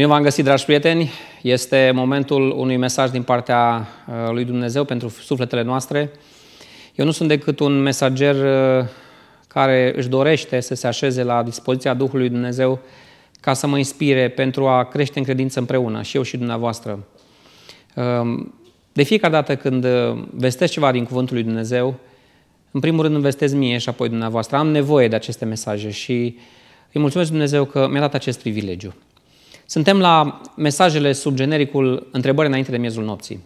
Bine v-am găsit, dragi prieteni! Este momentul unui mesaj din partea uh, lui Dumnezeu pentru sufletele noastre. Eu nu sunt decât un mesager uh, care își dorește să se așeze la dispoziția Duhului Dumnezeu ca să mă inspire pentru a crește în credință împreună, și eu și dumneavoastră. Um, de fiecare dată când uh, vestesc ceva din Cuvântul lui Dumnezeu, în primul rând investez mie și apoi dumneavoastră. Am nevoie de aceste mesaje și îi mulțumesc Dumnezeu că mi-a dat acest privilegiu. Suntem la mesajele sub genericul întrebări înainte de miezul nopții.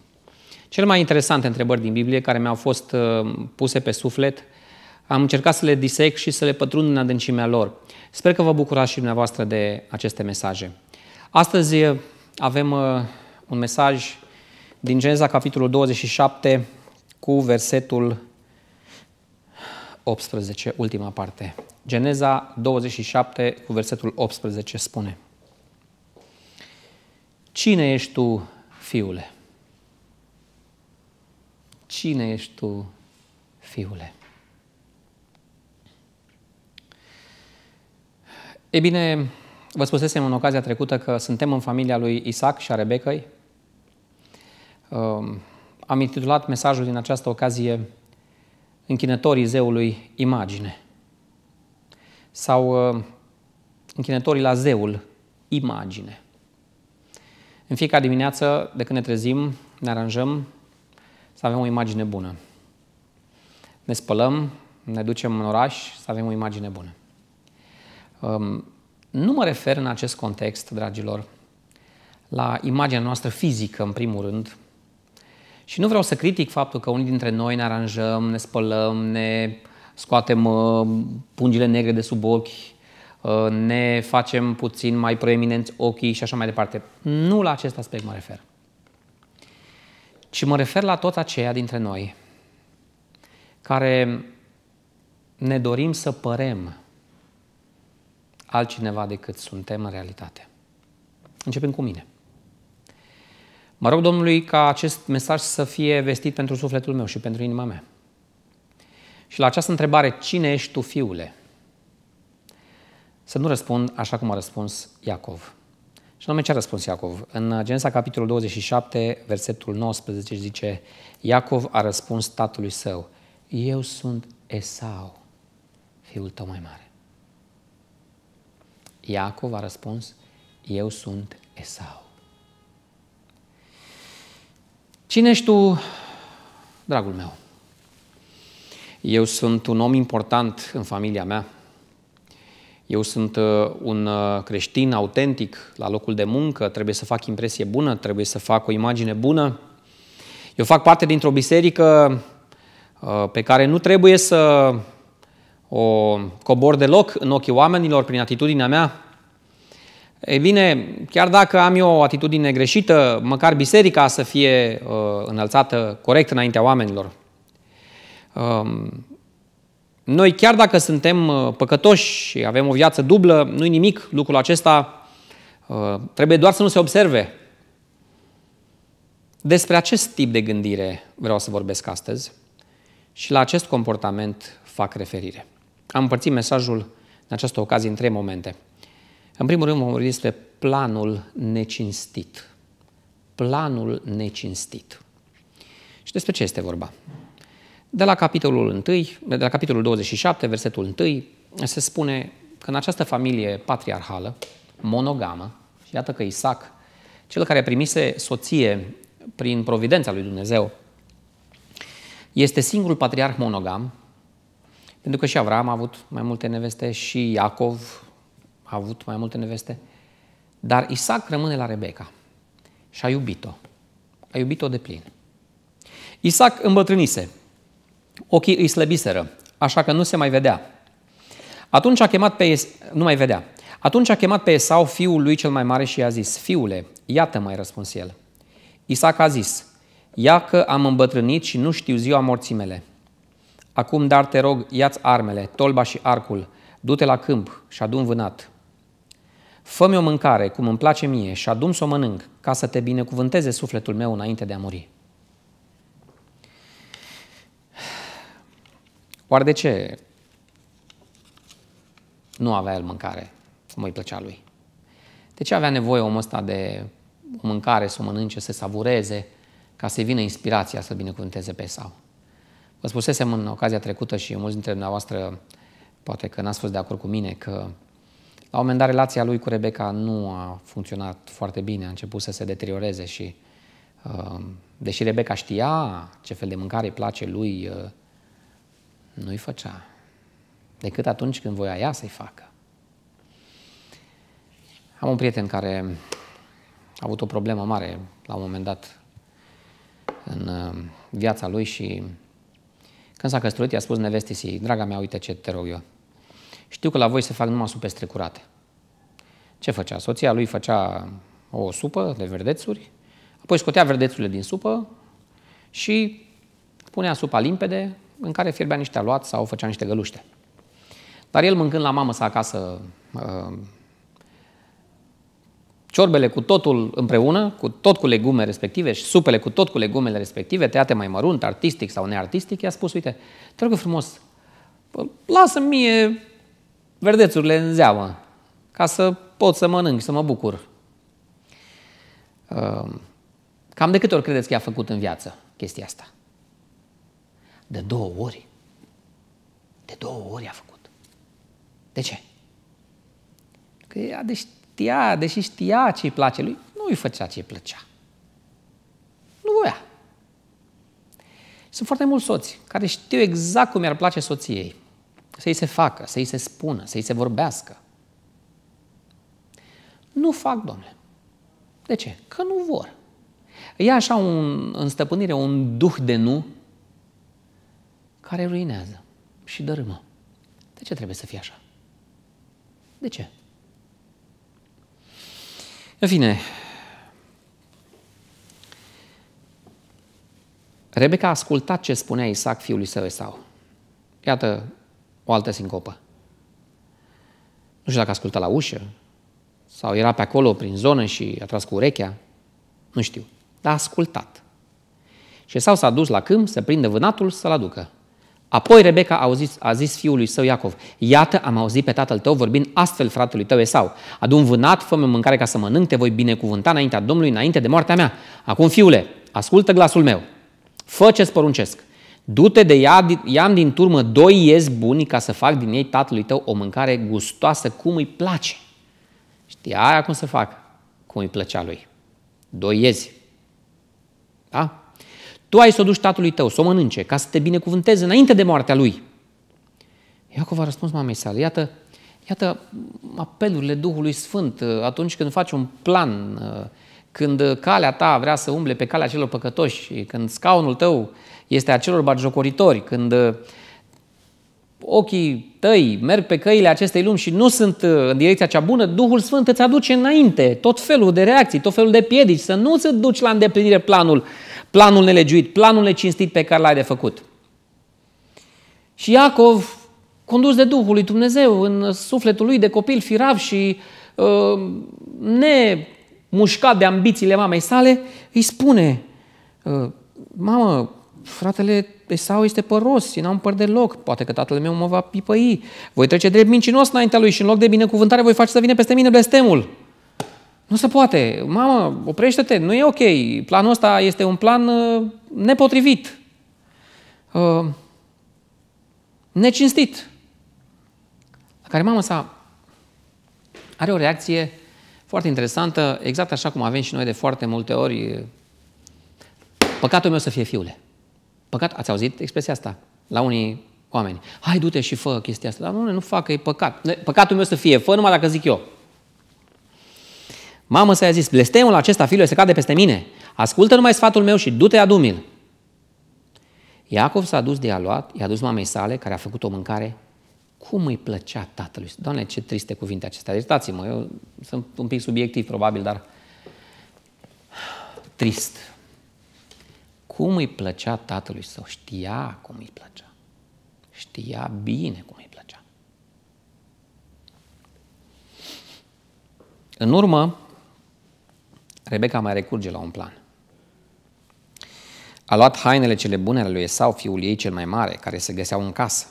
Cele mai interesante întrebări din Biblie care mi-au fost uh, puse pe suflet, am încercat să le disec și să le pătrund în adâncimea lor. Sper că vă bucurați și dumneavoastră de aceste mesaje. Astăzi uh, avem uh, un mesaj din Geneza, capitolul 27, cu versetul 18, ultima parte. Geneza 27, cu versetul 18, spune – Cine ești tu, fiule? Cine ești tu, fiule? E bine, vă spusesem în ocazia trecută că suntem în familia lui Isaac și a Rebecăi. Um, am intitulat mesajul din această ocazie Închinătorii zeului imagine sau uh, Închinătorii la zeul imagine. În fiecare dimineață, de când ne trezim, ne aranjăm să avem o imagine bună. Ne spălăm, ne ducem în oraș să avem o imagine bună. Um, nu mă refer în acest context, dragilor, la imaginea noastră fizică, în primul rând, și nu vreau să critic faptul că unii dintre noi ne aranjăm, ne spălăm, ne scoatem uh, pungile negre de sub ochi, Uh, ne facem puțin mai proeminenți ochii și așa mai departe. Nu la acest aspect mă refer. Ci mă refer la toți aceia dintre noi care ne dorim să părem altcineva decât suntem în realitate. Începem cu mine. Mă rog Domnului ca acest mesaj să fie vestit pentru sufletul meu și pentru inima mea. Și la această întrebare, cine ești tu, fiule? să nu răspund așa cum a răspuns Iacov. Și anume ce a răspuns Iacov? În Genesa capitolul 27, versetul 19 zice Iacov a răspuns tatălui său Eu sunt Esau, fiul tău mai mare. Iacov a răspuns Eu sunt Esau. Cine ești tu, dragul meu? Eu sunt un om important în familia mea eu sunt uh, un uh, creștin autentic la locul de muncă, trebuie să fac impresie bună, trebuie să fac o imagine bună. Eu fac parte dintr-o biserică uh, pe care nu trebuie să o cobor deloc în ochii oamenilor prin atitudinea mea. Ei bine, chiar dacă am eu o atitudine greșită, măcar biserica să fie înălțată corect înaintea oamenilor. Um, noi, chiar dacă suntem uh, păcătoși și avem o viață dublă, nu-i nimic lucrul acesta, uh, trebuie doar să nu se observe. Despre acest tip de gândire vreau să vorbesc astăzi și la acest comportament fac referire. Am împărțit mesajul în această ocazie în trei momente. În primul rând, vom vorbi despre planul necinstit. Planul necinstit. Și despre ce este vorba? De la capitolul 1, de la capitolul 27, versetul 1, se spune că în această familie patriarhală, monogamă, și iată că Isaac, cel care primise soție prin providența lui Dumnezeu, este singurul patriarh monogam, pentru că și Avram a avut mai multe neveste și Iacov a avut mai multe neveste, dar Isaac rămâne la Rebecca și a iubit-o. A iubit-o de plin. Isaac îmbătrânise, Ochii îi slăbiseră, așa că nu se mai vedea. Atunci a chemat pe Esau, nu mai vedea. Atunci a chemat pe Esau, fiul lui cel mai mare, și i-a zis, Fiule, iată, mai răspuns el. Isaac a zis, Ia că am îmbătrânit și nu știu ziua morții mele. Acum, dar te rog, iați armele, tolba și arcul, du-te la câmp și adun vânat. Fă-mi o mâncare, cum îmi place mie, și adun să o mănânc, ca să te binecuvânteze sufletul meu înainte de a muri. Oare de ce nu avea el mâncare cum îi plăcea lui? De ce avea nevoie omul ăsta de o mâncare, să o mănânce, să savureze, ca să-i vină inspirația să binecuvânteze pe sau? Vă spusesem în ocazia trecută și mulți dintre dumneavoastră poate că n-ați fost de acord cu mine, că la un moment dat relația lui cu Rebecca nu a funcționat foarte bine, a început să se deterioreze și uh, deși Rebecca știa ce fel de mâncare îi place lui, uh, nu-i făcea. Decât atunci când voia ea să-i facă. Am un prieten care a avut o problemă mare la un moment dat în uh, viața lui și când s-a căsătorit i-a spus nevestii draga mea, uite ce te rog eu. Știu că la voi se fac numai supe strecurate. Ce făcea? Soția lui făcea o supă de verdețuri, apoi scotea verdețurile din supă și punea supa limpede, în care fierbea niște aluat sau făcea niște găluște. Dar el mâncând la mamă sa acasă uh, ciorbele cu totul împreună, cu tot cu legume respective și supele cu tot cu legumele respective, tăiate mai mărunt, artistic sau neartistic, i-a spus, uite, te rog frumos, lasă mie verdețurile în zeamă, ca să pot să mănânc, să mă bucur. Uh, cam de câte ori credeți că i-a făcut în viață chestia asta? De două ori. De două ori a făcut. De ce? Că ea de știa, deși știa ce îi place lui, nu îi făcea ce îi plăcea. Nu voia. Sunt foarte mulți soți care știu exact cum i-ar place soției. Să-i se facă, să-i se spună, să-i se vorbească. Nu fac, domnule. De ce? Că nu vor. E așa un, în stăpânire un duh de nu care ruinează și dărâmă. De ce trebuie să fie așa? De ce? În fine, Rebecca a ascultat ce spunea Isaac fiului său Esau. Iată o altă sincopă. Nu știu dacă ascultat la ușă sau era pe acolo prin zonă și a tras cu urechea. Nu știu. Dar a ascultat. Și Esau s-a dus la câmp să prindă vânatul să-l aducă. Apoi Rebecca a, zis, a zis fiului său Iacov, iată am auzit pe tatăl tău vorbind astfel fratelui tău Esau, adu un vânat, fă mâncare ca să mănânc, te voi binecuvânta înaintea Domnului, înainte de moartea mea. Acum, fiule, ascultă glasul meu, fă ce-ți poruncesc. Du-te de ea, ia din turmă doi iezi buni ca să fac din ei tatălui tău o mâncare gustoasă cum îi place. Știa aia cum să fac, cum îi plăcea lui. Doi iezi. Da? Tu ai să o duci tatălui tău, să o mănânce, ca să te binecuvânteze înainte de moartea lui. Iacov a răspuns mamei sale, iată, iată apelurile Duhului Sfânt uh, atunci când faci un plan, uh, când uh, calea ta vrea să umble pe calea celor păcătoși, când scaunul tău este a celor bagiocoritori, când ochii tăi merg pe căile acestei lumi și nu sunt în direcția cea bună, Duhul Sfânt îți aduce înainte tot felul de reacții, tot felul de piedici, să nu se duci la îndeplinire planul planul nelegiuit, planul necinstit pe care l-ai de făcut. Și Iacov, condus de Duhul lui Dumnezeu, în sufletul lui de copil firav și uh, nemușcat de ambițiile mamei sale, îi spune, uh, mamă, fratele Esau este păros și n-am păr deloc, poate că tatăl meu mă va pipăi. Voi trece drept mincinos înaintea lui și în loc de binecuvântare voi face să vină peste mine blestemul. Nu se poate. Mamă, oprește-te, nu e ok. Planul ăsta este un plan uh, nepotrivit. Uh, necinstit. La care mama sa are o reacție foarte interesantă, exact așa cum avem și noi de foarte multe ori. Uh, păcatul meu să fie fiule. Păcat, ați auzit expresia asta la unii oameni. Hai, du-te și fă chestia asta. Dar nu, nu fac, că e păcat. Păcatul meu să fie, fă numai dacă zic eu. Mamă să i-a zis, blestemul acesta, fiule, se cade peste mine. Ascultă numai sfatul meu și du-te adumil. Iacov s-a dus de aluat, i-a dus mamei sale, care a făcut o mâncare. Cum îi plăcea tatălui? Doamne, ce triste cuvinte acestea. Iertați-mă, eu sunt un pic subiectiv, probabil, dar trist. Cum îi plăcea tatălui său? Știa cum îi plăcea. Știa bine cum îi plăcea. În urmă, Rebecca mai recurge la un plan. A luat hainele cele bune ale lui Esau, fiul ei cel mai mare, care se găseau în casă.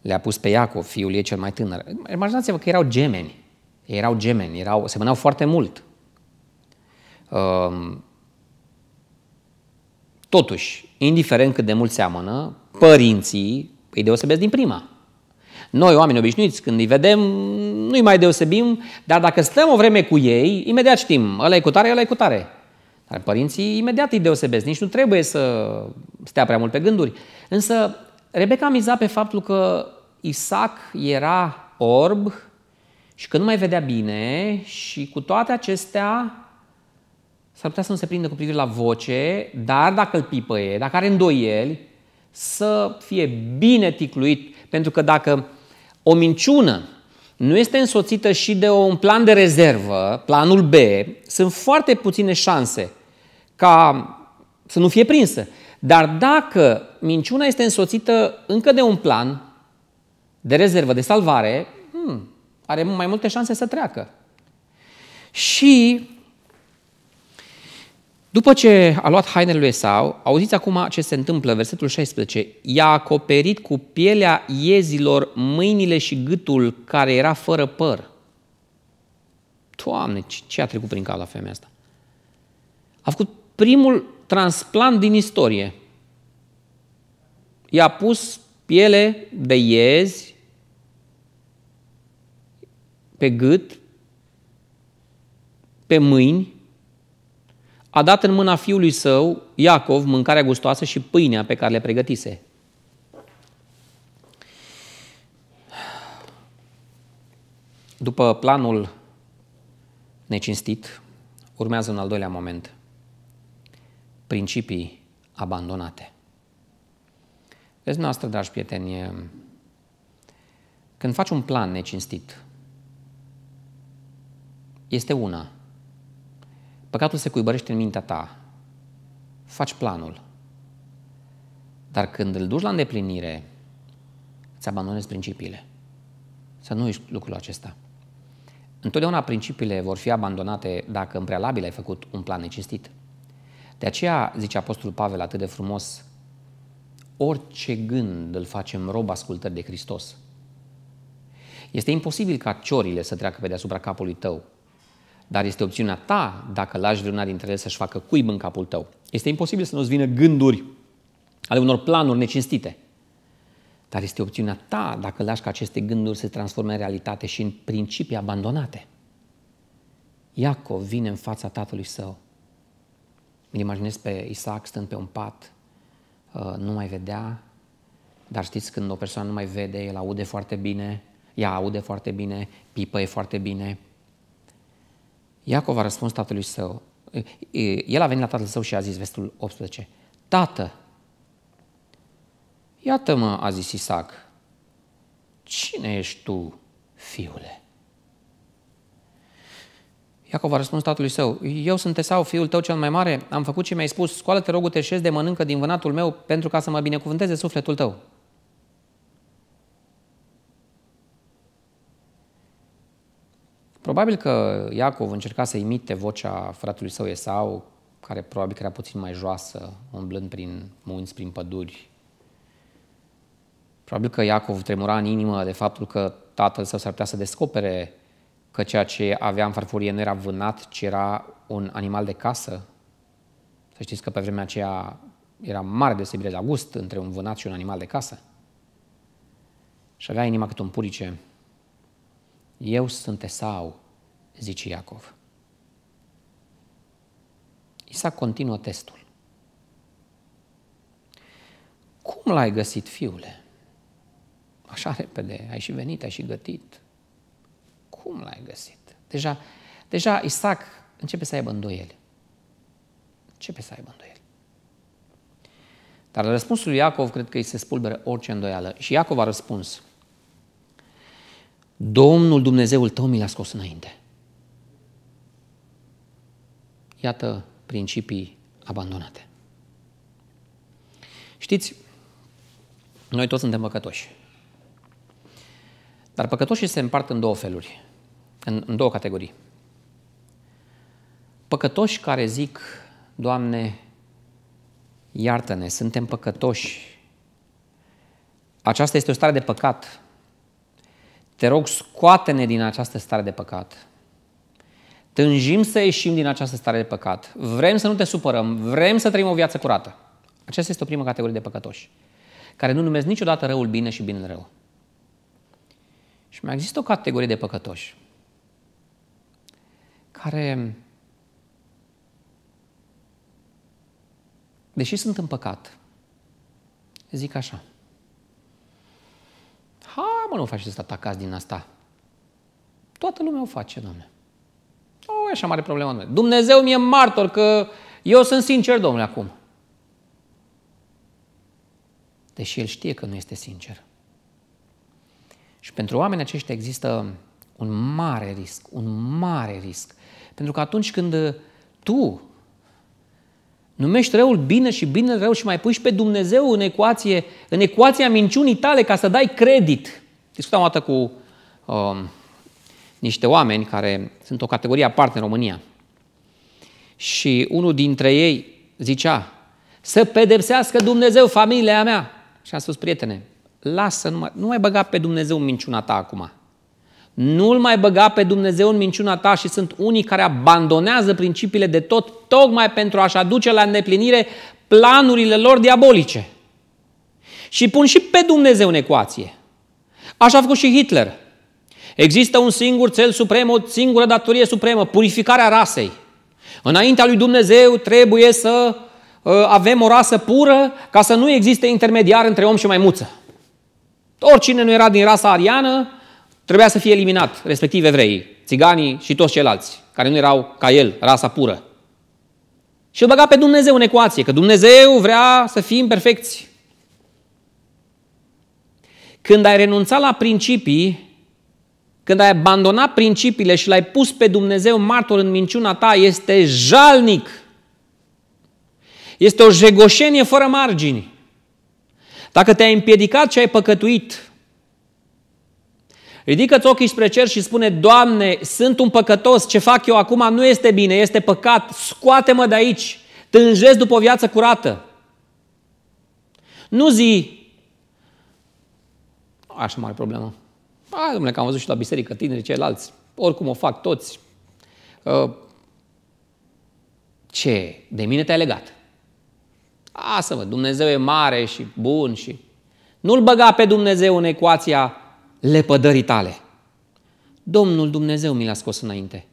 Le-a pus pe Iacov, fiul ei cel mai tânăr. Imaginați-vă că erau gemeni. Ei erau gemeni, erau, semănau foarte mult. Ehm, totuși, indiferent cât de mult seamănă, părinții îi deosebesc din prima. Noi, oameni obișnuiți, când îi vedem, nu-i mai deosebim, dar dacă stăm o vreme cu ei, imediat știm, ăla e cu tare, ăla e cu tare. Dar părinții imediat îi deosebesc, nici nu trebuie să stea prea mult pe gânduri. Însă Rebecca mizat pe faptul că Isaac era orb și că nu mai vedea bine și cu toate acestea s-ar putea să nu se prindă cu privire la voce, dar dacă îl pipăie, dacă are îndoieli, să fie bine ticluit, pentru că dacă o minciună nu este însoțită și de un plan de rezervă, planul B, sunt foarte puține șanse ca să nu fie prinsă. Dar dacă minciuna este însoțită încă de un plan de rezervă, de salvare, hmm, are mai multe șanse să treacă. Și după ce a luat hainele lui Esau, auziți acum ce se întâmplă, versetul 16. I-a acoperit cu pielea iezilor mâinile și gâtul care era fără păr. Doamne, ce a trecut prin cap la femeia asta? A făcut primul transplant din istorie. I-a pus piele de iezi pe gât, pe mâini, a dat în mâna fiului său, Iacov, mâncarea gustoasă și pâinea pe care le pregătise. După planul necinstit, urmează un al doilea moment. Principii abandonate. Vezi, noastră, dragi prieteni, când faci un plan necinstit, este una – Păcatul se cuibărește în mintea ta. Faci planul. Dar când îl duci la îndeplinire, îți abandonezi principiile. Să nu uiți lucrul acesta. Întotdeauna principiile vor fi abandonate dacă în prealabil ai făcut un plan necinstit. De aceea, zice Apostolul Pavel atât de frumos, orice gând îl facem rob ascultări de Hristos. Este imposibil ca ciorile să treacă pe deasupra capului tău, dar este opțiunea ta dacă lași vreuna dintre ele să-și facă cuib în capul tău. Este imposibil să nu-ți vină gânduri ale unor planuri necinstite. Dar este opțiunea ta dacă lași ca aceste gânduri se transforme în realitate și în principii abandonate. Iacov vine în fața tatălui său. Îl imaginez pe Isaac stând pe un pat, uh, nu mai vedea, dar știți când o persoană nu mai vede, el aude foarte bine, ea aude foarte bine, pipă e foarte bine, Iacov a răspuns tatălui său. El a venit la tatăl său și a zis, vestul 18, Tată, iată-mă, a zis Isaac, cine ești tu, fiule? Iacov a răspuns tatălui său, eu sunt Esau, fiul tău cel mai mare, am făcut ce mi-ai spus, scoală-te, rog, te șezi de mănâncă din vânatul meu pentru ca să mă binecuvânteze sufletul tău. Probabil că Iacov încerca să imite vocea fratelui său Esau, care probabil că era puțin mai joasă, umblând prin munți, prin păduri. Probabil că Iacov tremura în inimă de faptul că tatăl său s-ar putea să descopere că ceea ce avea în farfurie nu era vânat, ci era un animal de casă. Să știți că pe vremea aceea era mare deosebire la gust între un vânat și un animal de casă. Și avea inima cât un purice. Eu sunt Esau, zice Iacov. Isaac continuă testul. Cum l-ai găsit, fiule? Așa repede, ai și venit, ai și gătit. Cum l-ai găsit? Deja, deja Isaac începe să aibă îndoieli. Începe să aibă îndoieli. Dar răspunsul lui Iacov cred că îi se spulberă orice îndoială. Și Iacov a răspuns. Domnul Dumnezeul tău mi l-a scos înainte. Iată principii abandonate. Știți, noi toți suntem păcătoși. Dar păcătoșii se împart în două feluri, în, în două categorii. Păcătoși care zic, Doamne, iartă-ne, suntem păcătoși. Aceasta este o stare de păcat te rog, scoate-ne din această stare de păcat. Tânjim să ieșim din această stare de păcat. Vrem să nu te supărăm, vrem să trăim o viață curată. Aceasta este o primă categorie de păcătoși, care nu numesc niciodată răul bine și bine rău. Și mai există o categorie de păcătoși care, deși sunt în păcat, zic așa, mă, nu faci să atacați din asta. Toată lumea o face, domne. O, e așa mare problemă, domne. Dumnezeu mi-e martor că eu sunt sincer, Domnule, acum. Deși el știe că nu este sincer. Și pentru oamenii aceștia există un mare risc, un mare risc. Pentru că atunci când uh, tu numești răul bine și bine rău și mai pui și pe Dumnezeu în ecuație, în ecuația minciunii tale ca să dai credit Discutam o dată cu uh, niște oameni care sunt o categorie aparte în România. Și unul dintre ei zicea, să pedepsească Dumnezeu familia mea. Și am spus, prietene, lasă, nu mai, nu mai băga pe Dumnezeu în minciuna ta acum. Nu-L mai băga pe Dumnezeu în minciuna ta și sunt unii care abandonează principiile de tot tocmai pentru a-și aduce la îndeplinire planurile lor diabolice. Și pun și pe Dumnezeu în ecuație. Așa a făcut și Hitler. Există un singur cel suprem, o singură datorie supremă, purificarea rasei. Înaintea lui Dumnezeu trebuie să ă, avem o rasă pură ca să nu existe intermediar între om și maimuță. Oricine nu era din rasa ariană trebuia să fie eliminat, respectiv evreii, țiganii și toți ceilalți care nu erau ca el, rasa pură. Și îl băga pe Dumnezeu în ecuație, că Dumnezeu vrea să fim perfecți. Când ai renunțat la principii, când ai abandonat principiile și l-ai pus pe Dumnezeu martor în minciuna ta, este jalnic. Este o jegoșenie fără margini. Dacă te-ai împiedicat și ai păcătuit, ridică-ți ochii spre cer și spune, Doamne, sunt un păcătos, ce fac eu acum nu este bine, este păcat, scoate-mă de aici, tânjesc după o viață curată. Nu zi, așa mare problemă. A, domnule, că am văzut și la biserică tineri ceilalți. Oricum o fac toți. Ă, ce? De mine te-ai legat. A, să văd, Dumnezeu e mare și bun și... Nu-L băga pe Dumnezeu în ecuația lepădării tale. Domnul Dumnezeu mi l-a scos înainte.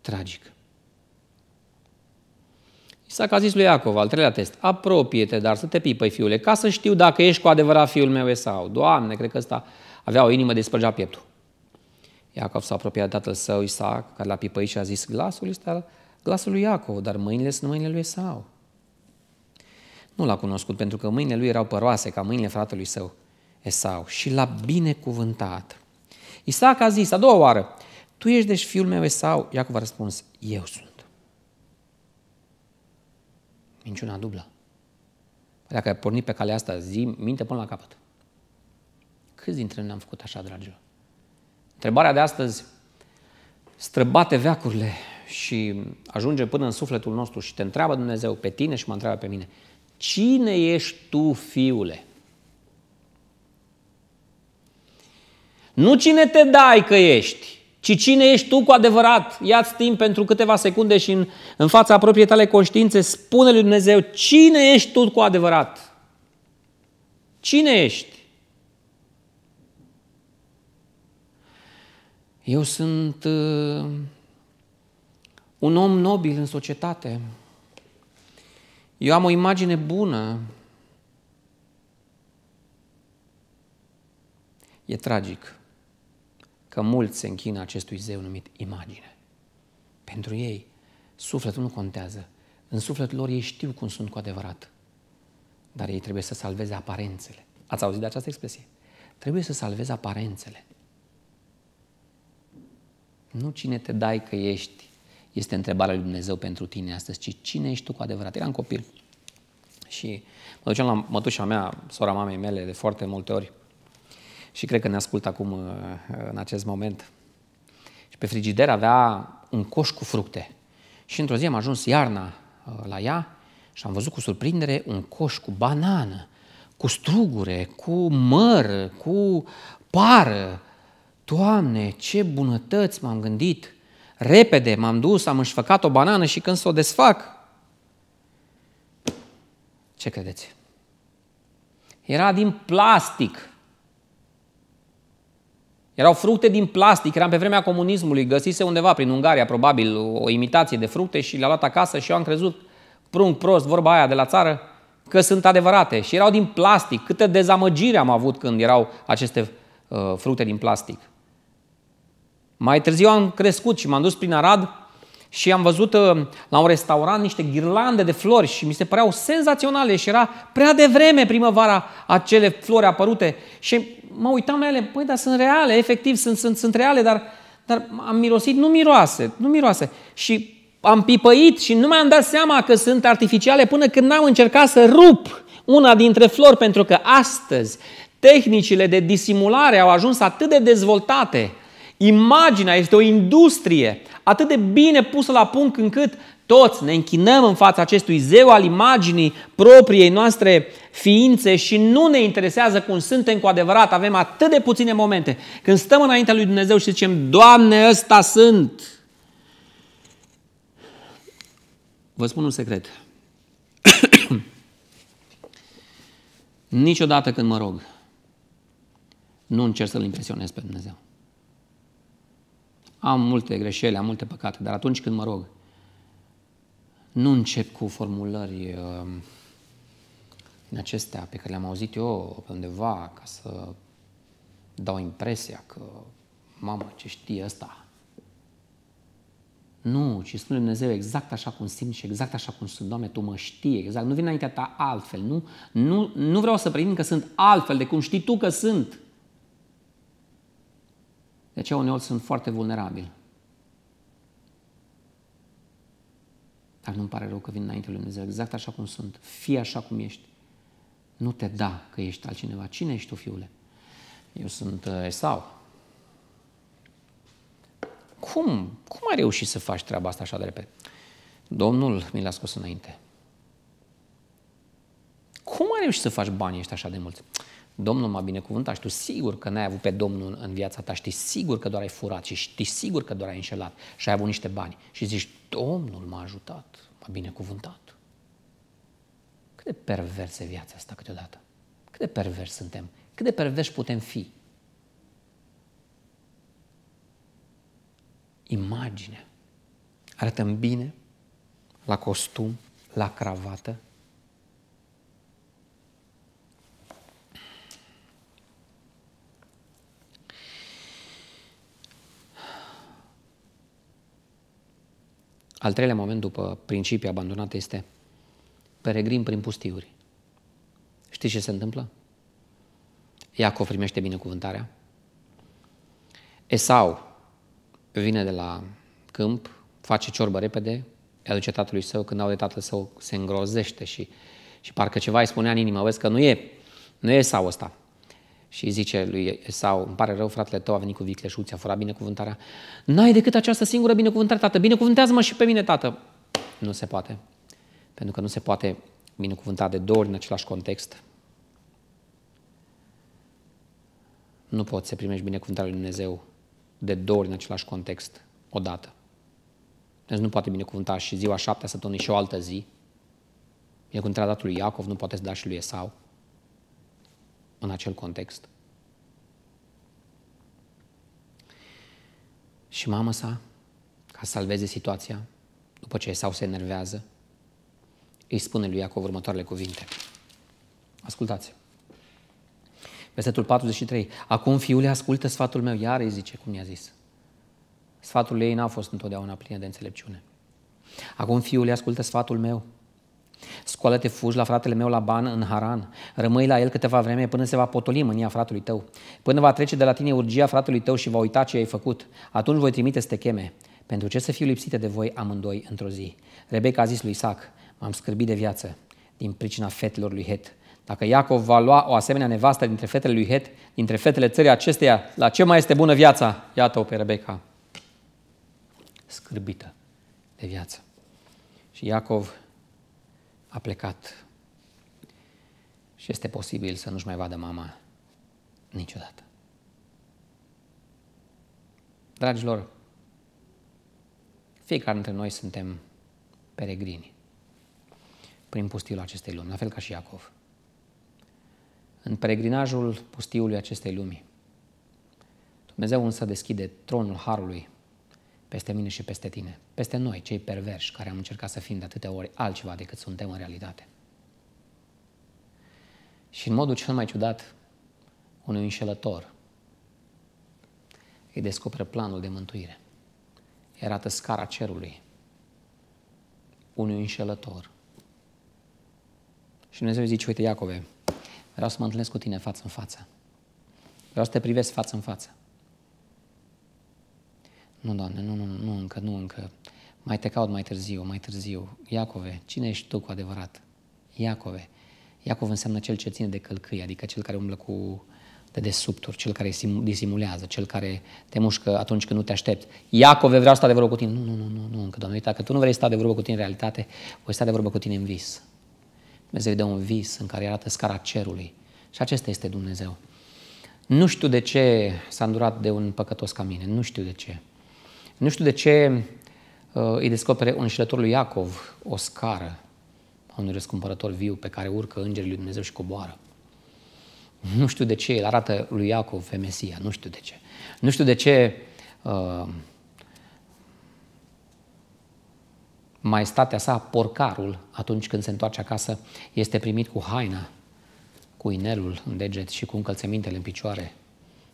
Tragic. Isaac a zis lui Iacov, al treilea test, apropie-te, dar să te pipăi, fiule, ca să știu dacă ești cu adevărat fiul meu Esau. Doamne, cred că ăsta avea o inimă de spărgea pieptul. Iacov s-a apropiat tatăl său, Isaac, care l-a pipăit și a zis, glasul este glasul lui Iacov, dar mâinile sunt mâinile lui Esau. Nu l-a cunoscut, pentru că mâinile lui erau păroase, ca mâinile fratelui său, Esau, și l-a binecuvântat. Isaac a zis, a doua oară, tu ești deci fiul meu Esau? Iacov a răspuns, eu sunt minciuna dublă. Păi dacă ai pornit pe calea asta, zi minte până la capăt. Câți dintre noi am făcut așa, dragilor? Întrebarea de astăzi străbate veacurile și ajunge până în sufletul nostru și te întreabă Dumnezeu pe tine și mă întreabă pe mine. Cine ești tu, fiule? Nu cine te dai că ești, ci cine ești tu cu adevărat. Ia-ți timp pentru câteva secunde și în, în fața propriei tale conștiințe spune lui Dumnezeu cine ești tu cu adevărat. Cine ești? Eu sunt uh, un om nobil în societate. Eu am o imagine bună. E tragic că mulți se închină acestui zeu numit imagine. Pentru ei, sufletul nu contează. În sufletul lor ei știu cum sunt cu adevărat. Dar ei trebuie să salveze aparențele. Ați auzit de această expresie? Trebuie să salvezi aparențele. Nu cine te dai că ești este întrebarea lui Dumnezeu pentru tine astăzi, ci cine ești tu cu adevărat? Eram copil și mă duceam la mătușa mea, sora mamei mele, de foarte multe ori și cred că ne ascultă acum uh, în acest moment. Și pe frigider avea un coș cu fructe. Și într-o zi am ajuns iarna uh, la ea și am văzut cu surprindere un coș cu banană, cu strugure, cu măr, cu pară. Doamne, ce bunătăți m-am gândit! Repede m-am dus, am înșfăcat o banană și când s o desfac, ce credeți? Era din plastic. Erau fructe din plastic, eram pe vremea comunismului, găsise undeva prin Ungaria, probabil, o imitație de fructe și le-a luat acasă și eu am crezut, prunc prost, vorba aia de la țară, că sunt adevărate. Și erau din plastic. Câtă dezamăgire am avut când erau aceste uh, fructe din plastic. Mai târziu am crescut și m-am dus prin Arad și am văzut uh, la un restaurant niște ghirlande de flori și mi se păreau senzaționale și era prea devreme primăvara acele flori apărute și mă uitam la ele, păi, dar sunt reale, efectiv, sunt, sunt, sunt reale, dar, dar am mirosit, nu miroase, nu miroase. Și am pipăit și nu mi-am dat seama că sunt artificiale până când n-am încercat să rup una dintre flori, pentru că astăzi tehnicile de disimulare au ajuns atât de dezvoltate – Imaginea este o industrie atât de bine pusă la punct încât toți ne închinăm în fața acestui zeu al imaginii propriei noastre ființe și nu ne interesează cum suntem cu adevărat. Avem atât de puține momente când stăm înaintea lui Dumnezeu și zicem, Doamne, ăsta sunt. Vă spun un secret. Niciodată când mă rog, nu încerc să-L impresionez pe Dumnezeu. Am multe greșeli, am multe păcate, dar atunci când mă rog, nu încep cu formulări um, din acestea pe care le-am auzit eu pe undeva ca să dau impresia că, mamă, ce știe ăsta. Nu, ci spune Dumnezeu exact așa cum simt și exact așa cum sunt. Doamne, Tu mă știi exact. Nu vin înaintea Ta altfel. Nu, nu, nu vreau să pretind că sunt altfel de cum știi Tu că sunt. De deci, aceea uneori sunt foarte vulnerabil. Dar nu-mi pare rău că vin înainte lui Dumnezeu, exact așa cum sunt. Fii așa cum ești. Nu te da că ești altcineva. Cine ești tu, fiule? Eu sunt uh, Esau. Cum? Cum ai reușit să faci treaba asta așa de repede? Domnul mi l-a scos înainte. Cum ai reușit să faci banii ăștia așa de mulți? Domnul m-a binecuvântat și tu sigur că n-ai avut pe Domnul în viața ta, știi sigur că doar ai furat și știi sigur că doar ai înșelat și ai avut niște bani și zici, Domnul m-a ajutat, m-a binecuvântat. Cât de pervers e viața asta câteodată? Cât de pervers suntem? Cât de pervers putem fi? Imagine. Arătăm bine la costum, la cravată, Al treilea moment după principii abandonate este peregrin prin pustiuri. Știți ce se întâmplă? Iacov primește binecuvântarea. Esau vine de la câmp, face ciorbă repede, îi aduce tatălui său, când aude tatăl său se îngrozește și, și parcă ceva îi spunea în inimă, vezi că nu e, nu e Esau ăsta, și zice lui sau îmi pare rău, fratele tău a venit cu vicleșul ți a furat binecuvântarea. N-ai decât această singură binecuvântare, tată, binecuvântează-mă și pe mine, tată. Nu se poate, pentru că nu se poate binecuvânta de două ori în același context. Nu poți să primești binecuvântarea lui Dumnezeu de două ori în același context, odată. Deci nu poate binecuvânta și ziua șaptea săptămânii și o altă zi. Binecuvântarea datului Iacov nu poate să da și lui Esau în acel context. Și mama sa, ca să salveze situația, după ce sau se enervează, îi spune lui Iacov următoarele cuvinte. Ascultați. Versetul 43. Acum, fiule, ascultă sfatul meu. Iar îi zice, cum i-a zis. Sfatul ei n-a fost întotdeauna plină de înțelepciune. Acum, fiule, ascultă sfatul meu Scoală-te, fugi la fratele meu la ban în Haran. Rămâi la el câteva vreme până se va potoli mânia fratelui tău. Până va trece de la tine urgia fratelui tău și va uita ce ai făcut. Atunci voi trimite stecheme. Pentru ce să fiu lipsite de voi amândoi într-o zi? Rebecca a zis lui Isaac, m-am scârbit de viață din pricina fetelor lui Het. Dacă Iacov va lua o asemenea nevastă dintre fetele lui Het, dintre fetele țării acesteia, la ce mai este bună viața? Iată-o pe Rebecca. Scârbită de viață. Și Iacov a plecat și este posibil să nu-și mai vadă mama niciodată. Dragilor, fiecare dintre noi suntem peregrini prin pustiul acestei lumi, la fel ca și Iacov. În peregrinajul pustiului acestei lumi, Dumnezeu însă deschide tronul Harului peste mine și peste tine, peste noi, cei perverși care am încercat să fim de atâtea ori altceva decât suntem în realitate. Și în modul cel mai ciudat, unui înșelător îi descoperă planul de mântuire. Îi arată scara cerului unui înșelător. Și Dumnezeu îi zice, uite Iacove, vreau să mă întâlnesc cu tine față în față. Vreau să te privesc față în față. Nu, Doamne, nu, nu, nu încă, nu încă. Mai te caut mai târziu, mai târziu. Iacove, cine ești tu cu adevărat? Iacove. Iacov înseamnă cel ce ține de călcâi, adică cel care umblă cu de desubturi, cel care disimulează, cel care te mușcă atunci când nu te aștept. Iacove, vreau să stau de vorbă cu tine. Nu, nu, nu, nu, nu încă, Doamne, uite, dacă tu nu vrei să stau de vorbă cu tine în realitate, voi sta de vorbă cu tine în vis. Dumnezeu dă un vis în care arată scara cerului. Și acesta este Dumnezeu. Nu știu de ce s-a îndurat de un păcătos ca mine, nu știu de ce. Nu știu de ce uh, îi descopere înșelător lui Iacov o scară a unui răscumpărător viu pe care urcă îngerii lui Dumnezeu și coboară. Nu știu de ce el arată lui Iacov pe Mesia, nu știu de ce. Nu știu de ce uh, maestatea sa, porcarul, atunci când se întoarce acasă, este primit cu haina, cu inelul în deget și cu încălțămintele în picioare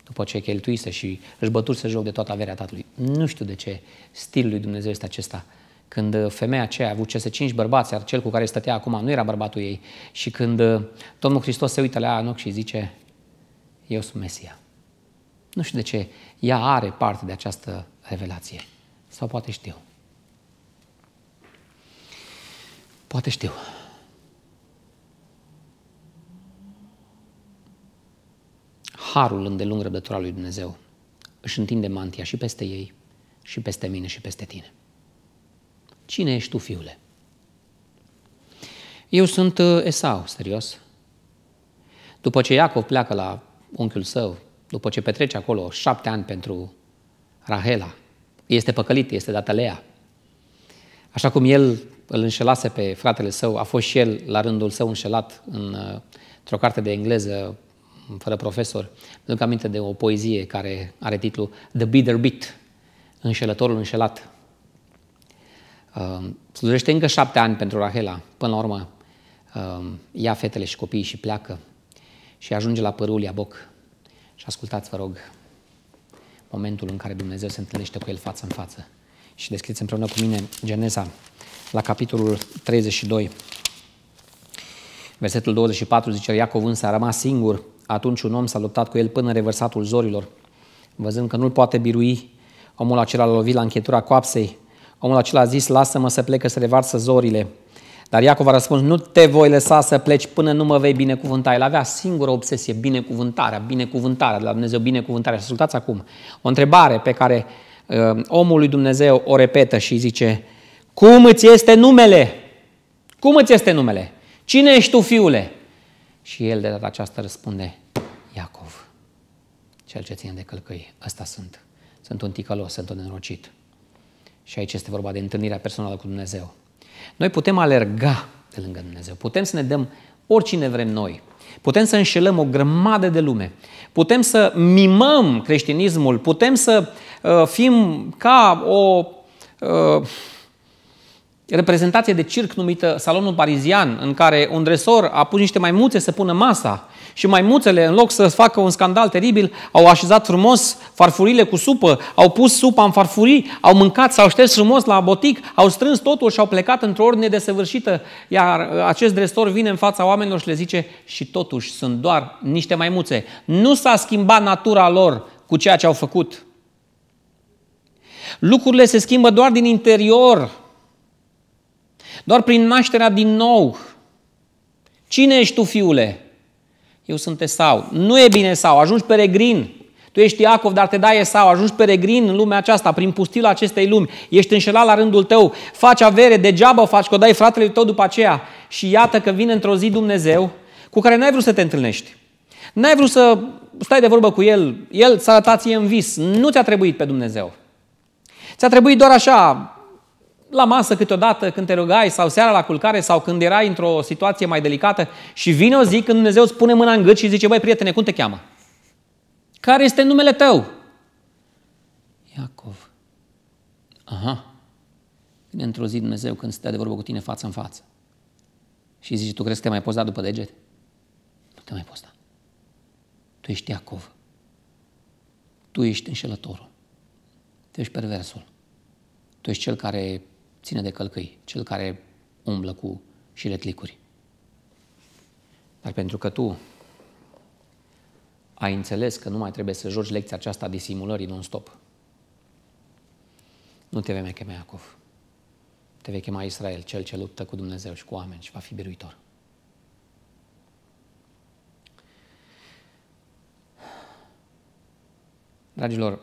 după ce cheltuise și își bătuse joc de toată averea tatălui. Nu știu de ce stilul lui Dumnezeu este acesta. Când uh, femeia aceea a avut cese cinci bărbați, iar cel cu care stătea acum nu era bărbatul ei, și când uh, Domnul Hristos se uită la ea în ochi și zice, eu sunt Mesia. Nu știu de ce ea are parte de această revelație. Sau poate știu. Poate știu. harul îndelung răbdătura lui Dumnezeu își întinde mantia și peste ei, și peste mine, și peste tine. Cine ești tu, fiule? Eu sunt uh, Esau, serios. După ce Iacov pleacă la unchiul său, după ce petrece acolo șapte ani pentru Rahela, este păcălit, este dată Lea. Așa cum el îl înșelase pe fratele său, a fost și el la rândul său înșelat în, uh, într-o carte de engleză fără profesor. Mi-aduc aminte de o poezie care are titlul The Bitter Bit, Înșelătorul înșelat. Uh, slujește încă șapte ani pentru Rahela. Până la urmă, uh, ia fetele și copiii și pleacă și ajunge la părul Iaboc. Și ascultați, vă rog, momentul în care Dumnezeu se întâlnește cu el față în față. Și deschideți împreună cu mine Geneza la capitolul 32. Versetul 24 zice, Iacov însă a rămas singur atunci un om s-a luptat cu el până în revărsatul zorilor. Văzând că nu-l poate birui, omul acela l-a lovit la închetura coapsei. Omul acela a zis, lasă-mă să plec, să revarsă zorile. Dar Iacov a răspuns, nu te voi lăsa să pleci până nu mă vei binecuvânta. El avea singură obsesie, binecuvântarea, binecuvântarea, de la Dumnezeu binecuvântarea. Și ascultați acum o întrebare pe care uh, omul lui Dumnezeu o repetă și zice, cum îți este numele? Cum îți este numele? Cine ești tu, fiule? Și el de data aceasta răspunde, Iacov, cel ce ține de călcăi, ăsta sunt. Sunt un ticălos, sunt un nenorocit. Și aici este vorba de întâlnirea personală cu Dumnezeu. Noi putem alerga de lângă Dumnezeu, putem să ne dăm oricine vrem noi, putem să înșelăm o grămadă de lume, putem să mimăm creștinismul, putem să uh, fim ca o uh, reprezentație de circ numită Salonul Parizian, în care un dresor a pus niște maimuțe să pună masa și maimuțele, în loc să facă un scandal teribil, au așezat frumos farfurile cu supă, au pus supa în farfurii, au mâncat, s-au șters frumos la botic, au strâns totul și au plecat într-o ordine desăvârșită. Iar uh, acest dresor vine în fața oamenilor și le zice și totuși sunt doar niște maimuțe. Nu s-a schimbat natura lor cu ceea ce au făcut. Lucrurile se schimbă doar din interior, doar prin nașterea din nou. Cine ești tu, fiule? Eu sunt Esau. Nu e bine Esau, ajungi peregrin. Tu ești Iacov, dar te dai Esau, ajungi peregrin în lumea aceasta, prin pustiul acestei lumi. Ești înșelat la rândul tău, faci avere, degeaba o faci, că o dai fratele tău după aceea. Și iată că vine într-o zi Dumnezeu cu care n-ai vrut să te întâlnești. N-ai vrut să stai de vorbă cu el, el s-a arătat ție în vis. Nu ți-a trebuit pe Dumnezeu. Ți-a trebuit doar așa, la masă câteodată când te rugai sau seara la culcare sau când erai într-o situație mai delicată și vine o zi când Dumnezeu îți pune mâna în gât și zice, băi, prietene, cum te cheamă? Care este numele tău? Iacov. Aha. Vine într-o zi Dumnezeu când stă de vorbă cu tine față în față și zice, tu crezi că te mai poți da după deget? Nu te mai poți da. Tu ești Iacov. Tu ești înșelătorul. Tu ești perversul. Tu ești cel care ține de călcâi, cel care umblă cu șiretlicuri. Dar pentru că tu ai înțeles că nu mai trebuie să joci lecția aceasta de simulării non-stop, nu te vei mai chema Iacov. Te vei chema Israel, cel ce luptă cu Dumnezeu și cu oameni și va fi biruitor. Dragilor,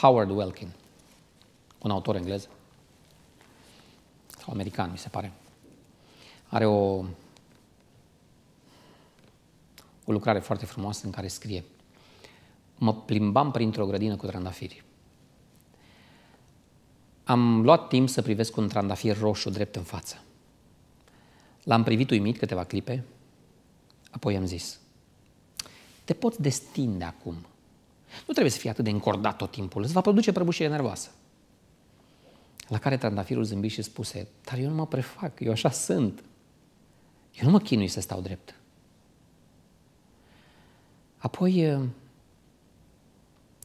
Howard Welkin un autor englez sau american, mi se pare. Are o, o lucrare foarte frumoasă în care scrie Mă plimbam printr-o grădină cu trandafiri. Am luat timp să privesc un trandafir roșu drept în față. L-am privit uimit câteva clipe, apoi am zis, te poți destinde acum. Nu trebuie să fii atât de încordat tot timpul, îți va produce prăbușire nervoasă. La care trandafirul zâmbi și spuse, dar eu nu mă prefac, eu așa sunt. Eu nu mă chinui să stau drept. Apoi eh,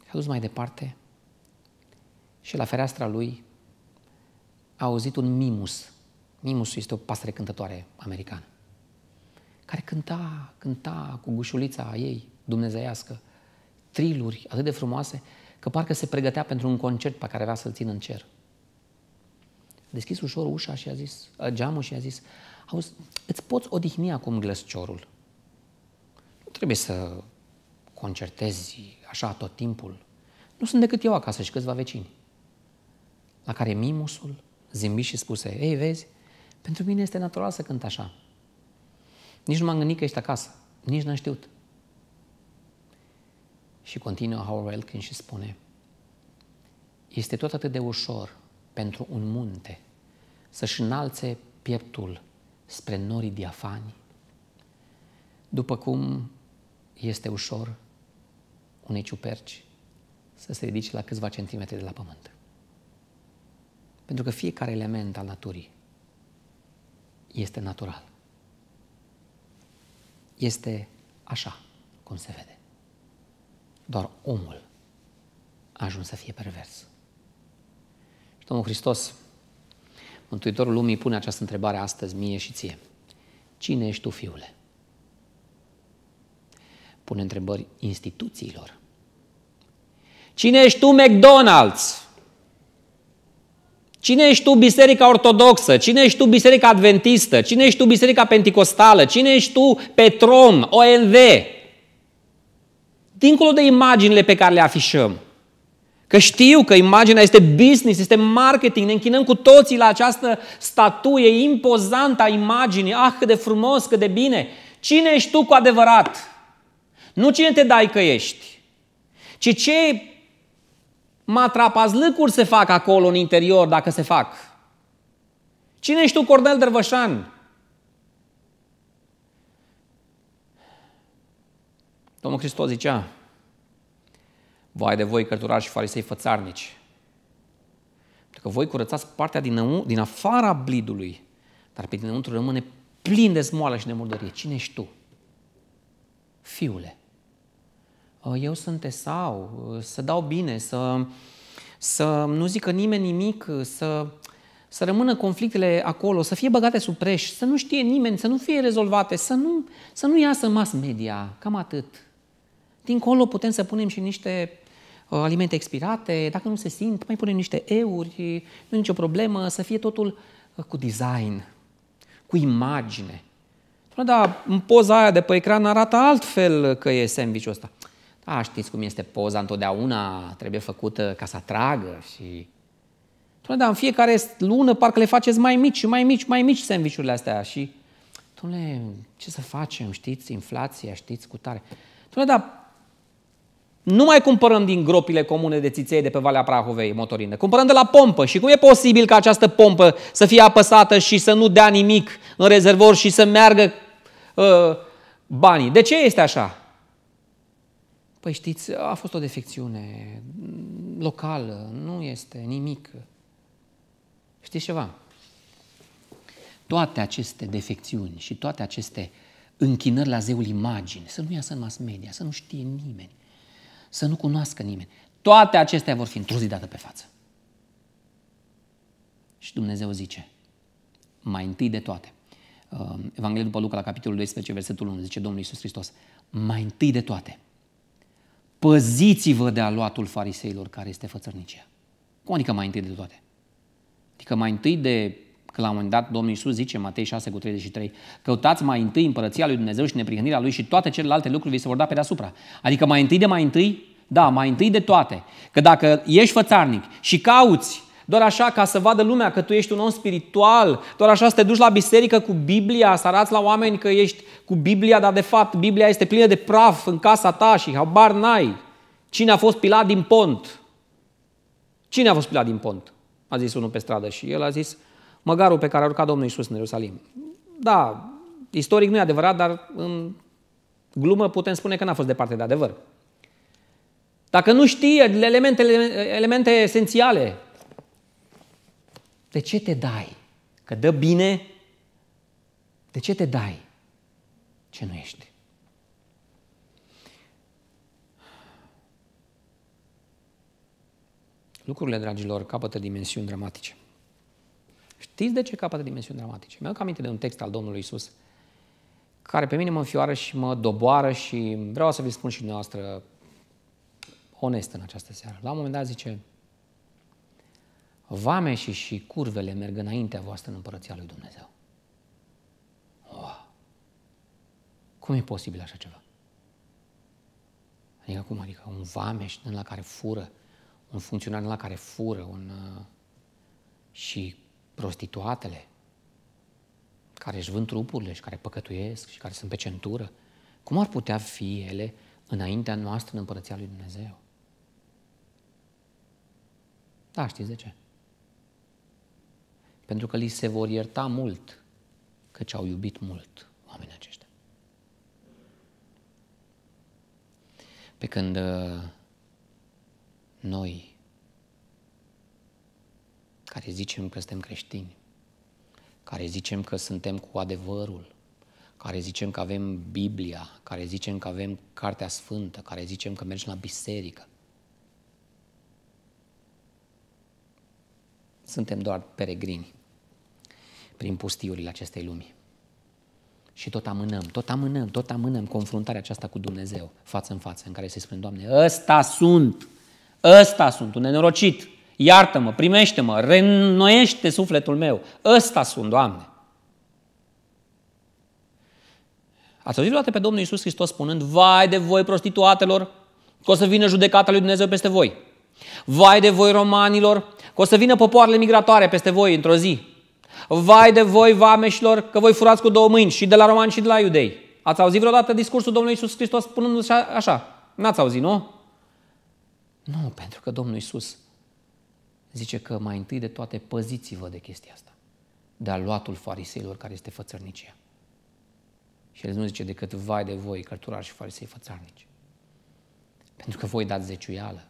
a dus mai departe și la fereastra lui a auzit un mimus. Mimusul este o pasăre cântătoare americană care cânta, cânta cu gușulița ei dumnezeiască, triluri atât de frumoase, că parcă se pregătea pentru un concert pe care avea să-l țină în cer deschis ușor ușa și a zis, geamul și a zis, auzi, îți poți odihni acum glăsciorul. Nu trebuie să concertezi așa tot timpul. Nu sunt decât eu acasă și câțiva vecini. La care mimusul zimbi și spuse, ei, vezi, pentru mine este natural să cânt așa. Nici nu m-am gândit că ești acasă. Nici n-am știut. Și continuă Howard Elkin și spune, este tot atât de ușor pentru un munte să-și înalțe pieptul spre norii diafani, după cum este ușor unei ciuperci să se ridice la câțiva centimetri de la pământ. Pentru că fiecare element al naturii este natural. Este așa cum se vede. Doar omul a ajuns să fie pervers. Și Domnul Hristos Mântuitorul lumii pune această întrebare astăzi mie și ție. Cine ești tu, fiule? Pune întrebări instituțiilor. Cine ești tu, McDonald's? Cine ești tu, Biserica Ortodoxă? Cine ești tu, Biserica Adventistă? Cine ești tu, Biserica Pentecostală? Cine ești tu, Petrom, ONV? Dincolo de imaginile pe care le afișăm, Că știu că imaginea este business, este marketing, ne închinăm cu toții la această statuie impozantă a imaginii. Ah, cât de frumos, cât de bine! Cine ești tu cu adevărat? Nu cine te dai că ești, ci ce matrapazlâcuri se fac acolo în interior, dacă se fac. Cine ești tu, Cornel Dervășan? Domnul Hristos zicea, Vai de voi, cărturari și farisei fățarnici! Pentru că voi curățați partea din din afara blidului, dar pe dinăuntru rămâne plin de smoală și de murdărie. Cine ești tu? Fiule, ă, eu sunt sau să dau bine, să, să nu zică nimeni nimic, să, să rămână conflictele acolo, să fie băgate sub preș, să nu știe nimeni, să nu fie rezolvate, să nu, să nu iasă mas media, cam atât. Dincolo putem să punem și niște Uh, alimente expirate, dacă nu se simt, mai punem niște euri, nu e nicio problemă, să fie totul uh, cu design, cu imagine. Da, în poza aia de pe ecran arată altfel că e sandwich ăsta. Da, știți cum este poza întotdeauna, trebuie făcută ca să atragă și... Doamne, dar în fiecare lună parcă le faceți mai mici și mai mici, mai mici sandwich astea și... Dom'le, ce să facem, știți, inflația, știți, cu tare. Dom'le, dar nu mai cumpărăm din gropile comune de țiței de pe Valea Prahovei motorină. Cumpărăm de la pompă. Și cum e posibil ca această pompă să fie apăsată și să nu dea nimic în rezervor și să meargă uh, banii? De ce este așa? Păi știți, a fost o defecțiune locală, nu este nimic. Știți ceva? Toate aceste defecțiuni și toate aceste închinări la zeul imagini, să nu iasă în mass media, să nu știe nimeni, să nu cunoască nimeni. Toate acestea vor fi într-o zi dată pe față. Și Dumnezeu zice, mai întâi de toate, uh, Evanghelia după Luca, la capitolul 12, versetul 1, zice Domnul Iisus Hristos, mai întâi de toate, păziți-vă de aluatul fariseilor care este fățărnicia. Cum adică mai întâi de toate? Adică mai întâi de Că la un moment dat Domnul Iisus zice, Matei 6 cu 33, căutați mai întâi împărăția lui Dumnezeu și neprihănirea lui și toate celelalte lucruri vi se vor da pe deasupra. Adică mai întâi de mai întâi, da, mai întâi de toate. Că dacă ești fățarnic și cauți doar așa ca să vadă lumea că tu ești un om spiritual, doar așa să te duci la biserică cu Biblia, să arăți la oameni că ești cu Biblia, dar de fapt Biblia este plină de praf în casa ta și habar n-ai. Cine a fost Pilat din pont? Cine a fost Pilat din pont? A zis unul pe stradă și el a zis, măgarul pe care a urcat Domnul Iisus în Ierusalim. Da, istoric nu e adevărat, dar în glumă putem spune că n-a fost departe de adevăr. Dacă nu știi elementele, elemente esențiale, de ce te dai? Că dă bine? De ce te dai? Ce nu ești? Lucrurile, dragilor, capătă dimensiuni dramatice. Știți de ce capătă dimensiuni dramatice? mi am aminte de un text al Domnului Isus care pe mine mă înfioară și mă doboară și vreau să vi spun și dumneavoastră onest în această seară. La un moment dat zice, vame și, și curvele merg înaintea voastră în împărăția lui Dumnezeu. Oh. Cum e posibil așa ceva? Adică cum? Adică un vameș și la care fură, un funcționar la care fură, un... Uh, și prostituatele, care își vând trupurile și care păcătuiesc și care sunt pe centură, cum ar putea fi ele înaintea noastră în Împărăția Lui Dumnezeu? Da, știți de ce? Pentru că li se vor ierta mult, că ce au iubit mult oamenii aceștia. Pe când uh, noi care zicem că suntem creștini, care zicem că suntem cu adevărul, care zicem că avem Biblia, care zicem că avem Cartea Sfântă, care zicem că mergem la biserică. Suntem doar peregrini prin pustiurile acestei lumi. Și tot amânăm, tot amânăm, tot amânăm confruntarea aceasta cu Dumnezeu, față în față, în care se spune Doamne, ăsta sunt, ăsta sunt, un nenorocit, Iartă-mă, primește-mă, reînnoiește sufletul meu. Ăsta sunt, Doamne. Ați auzit vreodată pe Domnul Iisus Hristos spunând, vai de voi prostituatelor, că o să vină judecata lui Dumnezeu peste voi. Vai de voi romanilor, că o să vină popoarele migratoare peste voi într-o zi. Vai de voi vameșilor, că voi furați cu două mâini și de la romani și de la iudei. Ați auzit vreodată discursul Domnului Iisus Hristos se așa? N-ați auzit, nu? Nu, pentru că Domnul Iisus zice că mai întâi de toate păziți-vă de chestia asta, de aluatul fariseilor care este fățărnicia. Și el nu zice decât vai de voi, cărturari și farisei fățarnici. Pentru că voi dați zeciuială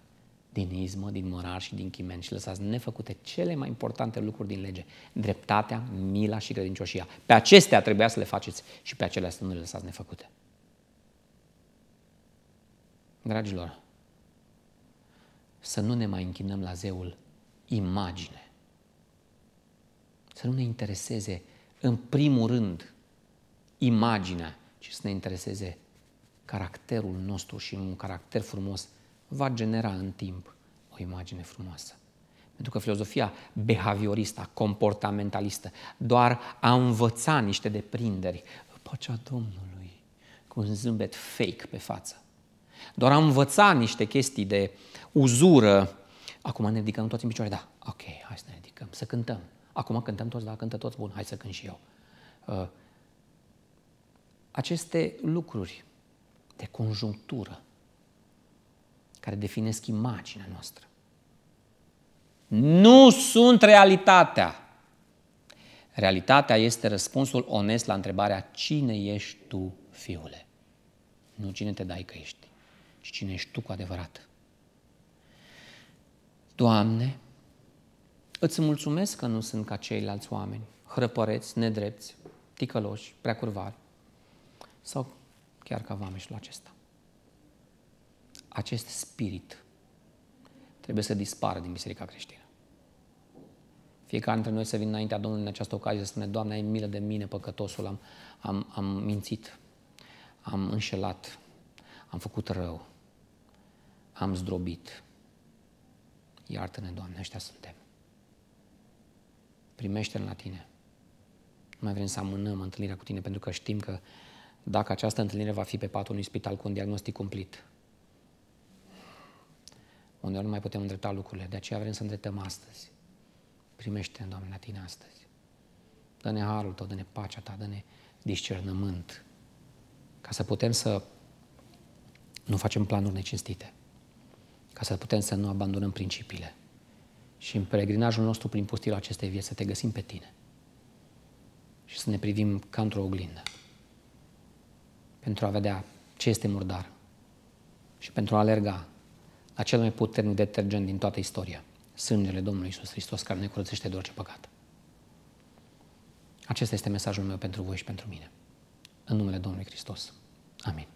din izmă, din mărar și din chimen și lăsați nefăcute cele mai importante lucruri din lege, dreptatea, mila și credincioșia. Pe acestea trebuia să le faceți și pe acelea să nu le lăsați nefăcute. Dragilor, să nu ne mai închinăm la zeul imagine. Să nu ne intereseze în primul rând imaginea, ci să ne intereseze caracterul nostru și un caracter frumos va genera în timp o imagine frumoasă. Pentru că filozofia behavioristă, comportamentalistă, doar a învăța niște deprinderi, pacea Domnului, cu un zâmbet fake pe față. Doar a învăța niște chestii de uzură, Acum ne ridicăm toți în picioare, da, ok, hai să ne ridicăm, să cântăm. Acum cântăm toți, da, cântă toți, bun, hai să cânt și eu. Uh, aceste lucruri de conjunctură care definesc imaginea noastră nu sunt realitatea. Realitatea este răspunsul onest la întrebarea cine ești tu, fiule? Nu cine te dai că ești, ci cine ești tu cu adevărat. Doamne, îți mulțumesc că nu sunt ca ceilalți oameni, hrăpăreți, nedrepți, ticăloși, curvari, sau chiar ca vameșul acesta. Acest spirit trebuie să dispară din biserica creștină. Fiecare dintre noi să vină înaintea Domnului în această ocazie să spune, Doamne, ai milă de mine, păcătosul, am, am, am mințit, am înșelat, am făcut rău, am zdrobit, Iartă-ne, Doamne, ăștia suntem. Primește-ne la Tine. Nu mai vrem să amânăm întâlnirea cu Tine, pentru că știm că dacă această întâlnire va fi pe patul unui spital cu un diagnostic cumplit, unde nu mai putem îndrepta lucrurile. De aceea vrem să îndreptăm astăzi. Primește-ne, Doamne, la Tine astăzi. Dă-ne harul Tău, dă-ne pacea Ta, dă-ne discernământ ca să putem să nu facem planuri necinstite ca să putem să nu abandonăm principiile. Și în peregrinajul nostru prin pustiul acestei vieți să te găsim pe tine și să ne privim ca într-o oglindă pentru a vedea ce este murdar și pentru a alerga la cel mai puternic detergent din toată istoria, sângele Domnului Isus Hristos care ne curățește de orice păcat. Acesta este mesajul meu pentru voi și pentru mine. În numele Domnului Hristos. Amin.